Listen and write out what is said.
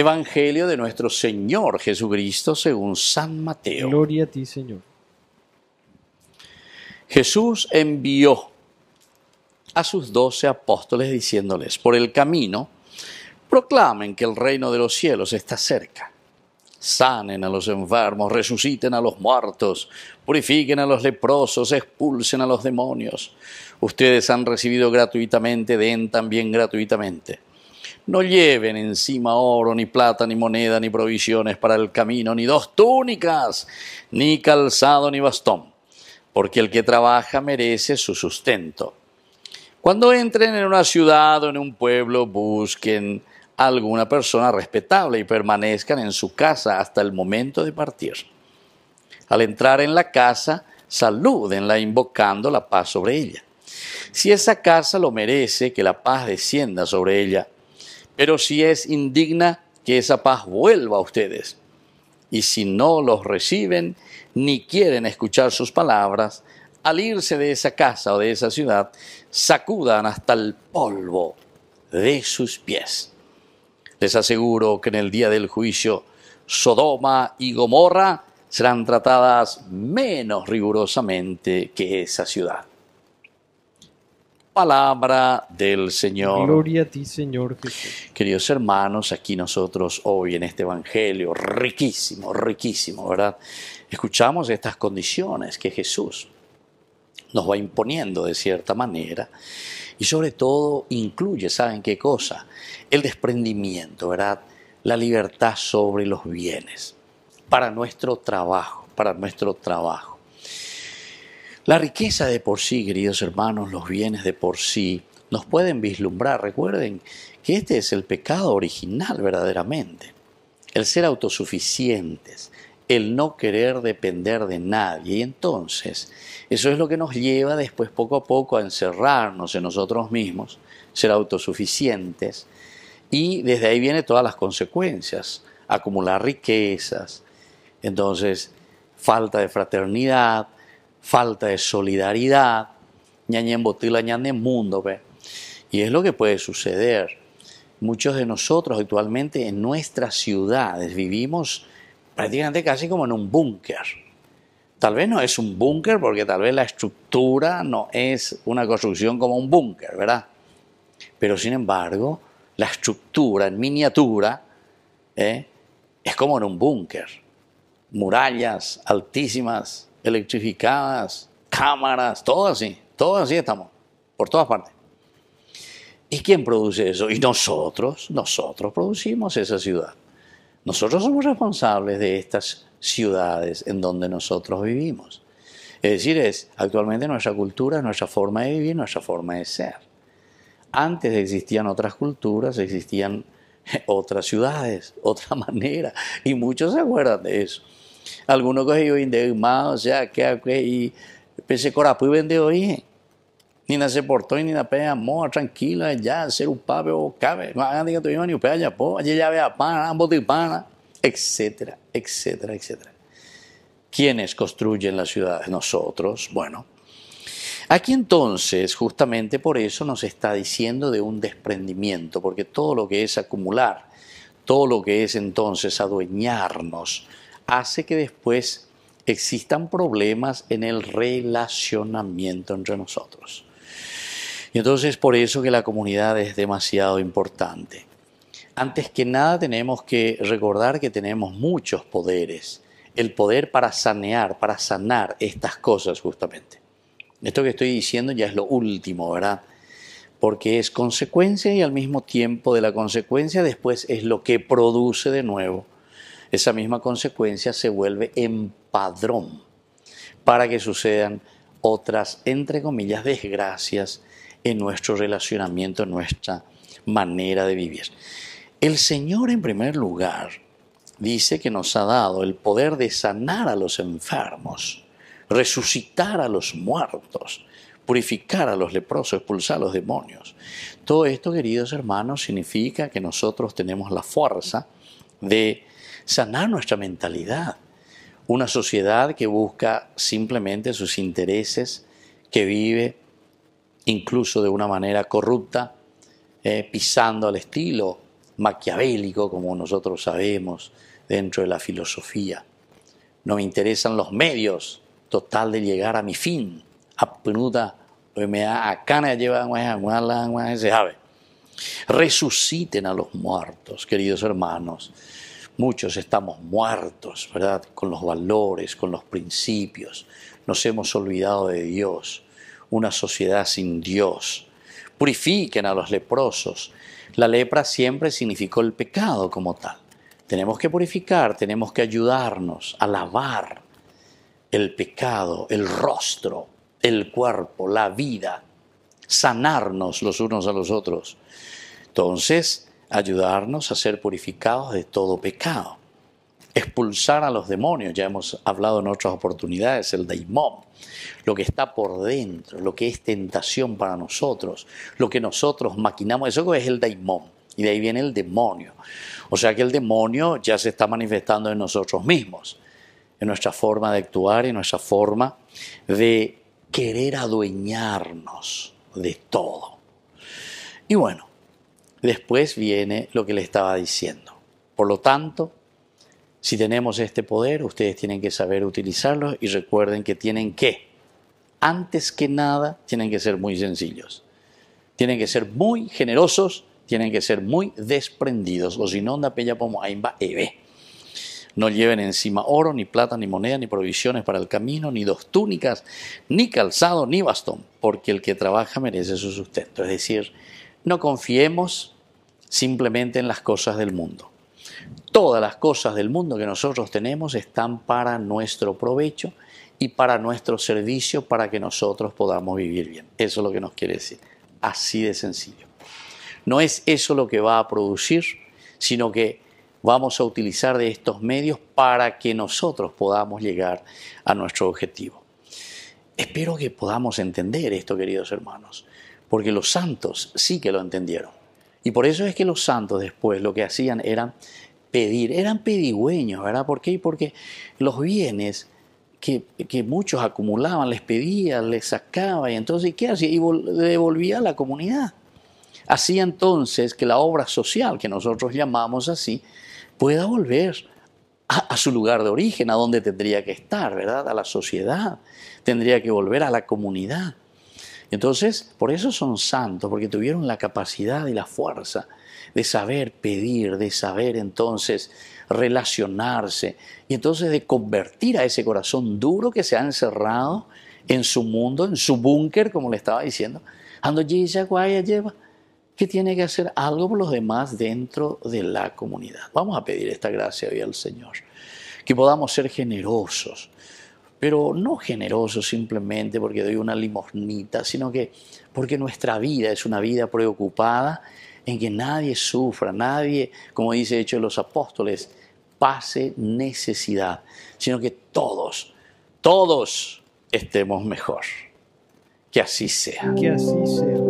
Evangelio de nuestro Señor Jesucristo según San Mateo. Gloria a ti, Señor. Jesús envió a sus doce apóstoles diciéndoles, por el camino, proclamen que el reino de los cielos está cerca. Sanen a los enfermos, resuciten a los muertos, purifiquen a los leprosos, expulsen a los demonios. Ustedes han recibido gratuitamente, den también gratuitamente no lleven encima oro, ni plata, ni moneda, ni provisiones para el camino, ni dos túnicas, ni calzado, ni bastón, porque el que trabaja merece su sustento. Cuando entren en una ciudad o en un pueblo, busquen alguna persona respetable y permanezcan en su casa hasta el momento de partir. Al entrar en la casa, salúdenla invocando la paz sobre ella. Si esa casa lo merece, que la paz descienda sobre ella pero si es indigna, que esa paz vuelva a ustedes. Y si no los reciben ni quieren escuchar sus palabras, al irse de esa casa o de esa ciudad, sacudan hasta el polvo de sus pies. Les aseguro que en el día del juicio, Sodoma y Gomorra serán tratadas menos rigurosamente que esa ciudad palabra del Señor. Gloria a ti, Señor Jesús. Queridos hermanos, aquí nosotros hoy en este Evangelio, riquísimo, riquísimo, ¿verdad? Escuchamos estas condiciones que Jesús nos va imponiendo de cierta manera y sobre todo incluye, ¿saben qué cosa? El desprendimiento, ¿verdad? La libertad sobre los bienes, para nuestro trabajo, para nuestro trabajo. La riqueza de por sí, queridos hermanos, los bienes de por sí, nos pueden vislumbrar. Recuerden que este es el pecado original verdaderamente. El ser autosuficientes, el no querer depender de nadie. Y entonces, eso es lo que nos lleva después poco a poco a encerrarnos en nosotros mismos, ser autosuficientes. Y desde ahí vienen todas las consecuencias, acumular riquezas, entonces falta de fraternidad, falta de solidaridad, en en mundo. Y es lo que puede suceder. Muchos de nosotros actualmente en nuestras ciudades vivimos prácticamente casi como en un búnker. Tal vez no es un búnker porque tal vez la estructura no es una construcción como un búnker, ¿verdad? Pero sin embargo, la estructura en miniatura ¿eh? es como en un búnker. Murallas altísimas, electrificadas, cámaras, todo así, todo así estamos, por todas partes. ¿Y quién produce eso? Y nosotros, nosotros producimos esa ciudad. Nosotros somos responsables de estas ciudades en donde nosotros vivimos. Es decir, es actualmente nuestra cultura, nuestra forma de vivir, nuestra forma de ser. Antes existían otras culturas, existían otras ciudades, otra manera, y muchos se acuerdan de eso. Algunos o sea que se y y corapu ahí. Ni na se portó y ni pega pues, amor, tranquila, eh, ya, ser un pape o cabe, diga que tuvimos ni un ya allí ya vea pana, ah, ambos de pana, etcétera, etcétera, etcétera. ¿Quiénes construyen las ciudades? Nosotros, bueno. Aquí entonces, justamente por eso nos está diciendo de un desprendimiento, porque todo lo que es acumular, todo lo que es entonces adueñarnos, hace que después existan problemas en el relacionamiento entre nosotros. Y entonces por eso que la comunidad es demasiado importante. Antes que nada tenemos que recordar que tenemos muchos poderes. El poder para sanear, para sanar estas cosas justamente. Esto que estoy diciendo ya es lo último, ¿verdad? Porque es consecuencia y al mismo tiempo de la consecuencia después es lo que produce de nuevo esa misma consecuencia se vuelve en padrón para que sucedan otras, entre comillas, desgracias en nuestro relacionamiento, en nuestra manera de vivir. El Señor, en primer lugar, dice que nos ha dado el poder de sanar a los enfermos, resucitar a los muertos, purificar a los leprosos, expulsar a los demonios. Todo esto, queridos hermanos, significa que nosotros tenemos la fuerza de sanar nuestra mentalidad. Una sociedad que busca simplemente sus intereses, que vive incluso de una manera corrupta, eh, pisando al estilo maquiavélico, como nosotros sabemos, dentro de la filosofía. No me interesan los medios, total de llegar a mi fin. Resuciten a los muertos, queridos hermanos. Muchos estamos muertos, ¿verdad? Con los valores, con los principios. Nos hemos olvidado de Dios. Una sociedad sin Dios. Purifiquen a los leprosos. La lepra siempre significó el pecado como tal. Tenemos que purificar, tenemos que ayudarnos a lavar el pecado, el rostro, el cuerpo, la vida, sanarnos los unos a los otros. Entonces, ayudarnos a ser purificados de todo pecado. Expulsar a los demonios, ya hemos hablado en otras oportunidades, el daimón lo que está por dentro, lo que es tentación para nosotros, lo que nosotros maquinamos, eso es el daimón y de ahí viene el demonio. O sea que el demonio ya se está manifestando en nosotros mismos, en nuestra forma de actuar, en nuestra forma de querer adueñarnos de todo. Y bueno, Después viene lo que le estaba diciendo. Por lo tanto, si tenemos este poder, ustedes tienen que saber utilizarlo y recuerden que tienen que, antes que nada, tienen que ser muy sencillos. Tienen que ser muy generosos, tienen que ser muy desprendidos, o si no, pella como e No lleven encima oro, ni plata, ni moneda, ni provisiones para el camino, ni dos túnicas, ni calzado, ni bastón, porque el que trabaja merece su sustento. Es decir, no confiemos simplemente en las cosas del mundo. Todas las cosas del mundo que nosotros tenemos están para nuestro provecho y para nuestro servicio para que nosotros podamos vivir bien. Eso es lo que nos quiere decir. Así de sencillo. No es eso lo que va a producir, sino que vamos a utilizar de estos medios para que nosotros podamos llegar a nuestro objetivo. Espero que podamos entender esto, queridos hermanos porque los santos sí que lo entendieron. Y por eso es que los santos después lo que hacían era pedir, eran pedigüeños, ¿verdad? ¿Por qué? Porque los bienes que, muchos acumulaban, les pedían, les sacaban. y entonces, ¿qué hacía? Y devolvía a la comunidad. Hacía entonces que la obra social, que nosotros llamamos así, pueda volver a, a, su lugar de origen, a donde tendría que estar, ¿verdad? A la sociedad, tendría que volver a la comunidad. Entonces, por eso son santos, porque tuvieron la capacidad y la fuerza de saber pedir, de saber entonces relacionarse y entonces de convertir a ese corazón duro que se ha encerrado en su mundo, en su búnker, como le estaba diciendo. Ando lleva que tiene que hacer algo por los demás dentro de la comunidad. Vamos a pedir esta gracia hoy al Señor, que podamos ser generosos, pero no generoso simplemente porque doy una limosnita, sino que porque nuestra vida es una vida preocupada en que nadie sufra, nadie, como dice Hecho los Apóstoles, pase necesidad, sino que todos, todos estemos mejor. Que así sea. Que así sea.